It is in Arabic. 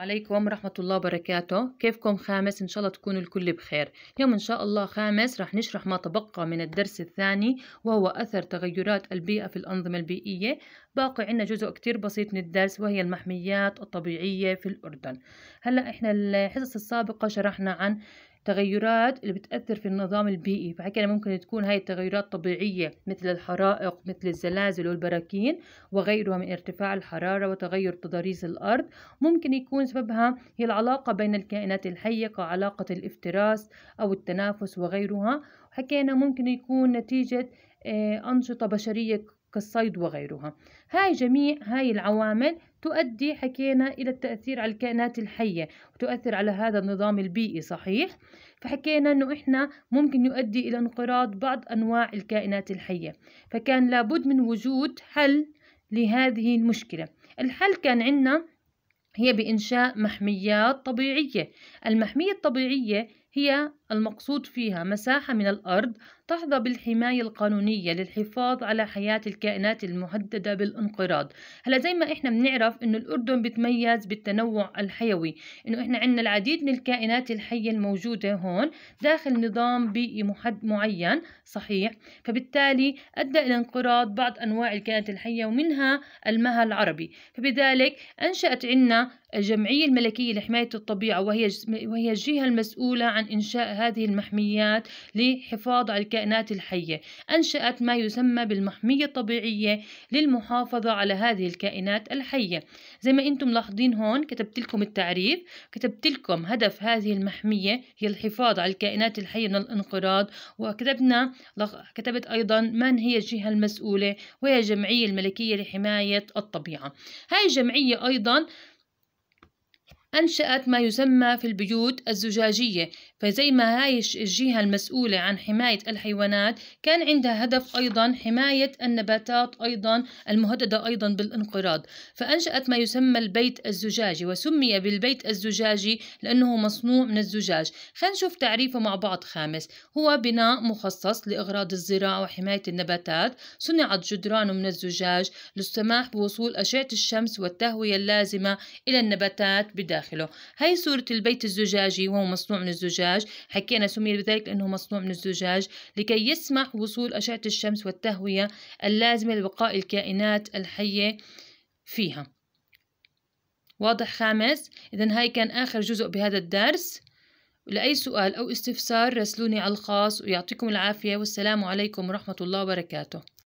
عليكم ورحمة الله وبركاته كيفكم خامس إن شاء الله تكون الكل بخير اليوم إن شاء الله خامس رح نشرح ما تبقى من الدرس الثاني وهو أثر تغيرات البيئة في الأنظمة البيئية باقي عنا جزء كتير بسيط من الدرس وهي المحميات الطبيعية في الأردن هلأ إحنا الحصص السابقة شرحنا عن تغيرات اللي بتأثر في النظام البيئي فحكينا ممكن تكون هاي التغيرات طبيعية مثل الحرائق مثل الزلازل والبراكين وغيرها من ارتفاع الحرارة وتغير تضاريس الأرض ممكن يكون سببها هي العلاقة بين الكائنات الحية كعلاقة الافتراس أو التنافس وغيرها حكينا ممكن يكون نتيجة آه، أنشطة بشرية كالصيد وغيرها هاي جميع هاي العوامل تؤدي حكينا إلى التأثير على الكائنات الحية وتؤثر على هذا النظام البيئي صحيح فحكينا أنه إحنا ممكن يؤدي إلى انقراض بعض أنواع الكائنات الحية فكان لابد من وجود حل لهذه المشكلة الحل كان عندنا هي بإنشاء محميات طبيعية المحمية الطبيعية هي المقصود فيها مساحة من الأرض تحظى بالحماية القانونية للحفاظ على حياة الكائنات المهددة بالانقراض هلا زي ما احنا بنعرف انه الأردن بتميز بالتنوع الحيوي انه احنا عندنا العديد من الكائنات الحية الموجودة هون داخل نظام بيئي محد معين صحيح فبالتالي أدى إلى انقراض بعض أنواع الكائنات الحية ومنها المها العربي فبذلك أنشأت عنا الجمعية الملكية لحماية الطبيعة وهي وهي الجهة المسؤولة عن عن إنشاء هذه المحميات لحفاظ على الكائنات الحية أنشأت ما يسمى بالمحمية الطبيعية للمحافظة على هذه الكائنات الحية زي ما أنتم ملاحظين هون كتبت لكم التعريف كتبت لكم هدف هذه المحمية هي الحفاظ على الكائنات الحية من الانقراض وكتبنا كتبت أيضا من هي الجهة المسؤولة وهي الجمعية الملكية لحماية الطبيعة هاي الجمعية أيضا أنشأت ما يسمى في البيوت الزجاجية فزي ما هاي الجهة المسؤولة عن حماية الحيوانات كان عندها هدف أيضا حماية النباتات أيضا المهددة أيضا بالانقراض فأنشأت ما يسمى البيت الزجاجي وسمي بالبيت الزجاجي لأنه مصنوع من الزجاج خلينا نشوف تعريفه مع بعض خامس هو بناء مخصص لإغراض الزراعة وحماية النباتات صنعت جدرانه من الزجاج للسماح بوصول أشعة الشمس والتهوية اللازمة إلى النباتات بداخل داخله هاي صورة البيت الزجاجي وهو مصنوع من الزجاج حكينا سمي بذلك لأنه مصنوع من الزجاج لكي يسمح وصول أشعة الشمس والتهوية اللازمة لبقاء الكائنات الحية فيها واضح خامس إذا هاي كان آخر جزء بهذا الدرس لأي سؤال أو استفسار راسلوني على الخاص ويعطيكم العافية والسلام عليكم ورحمة الله وبركاته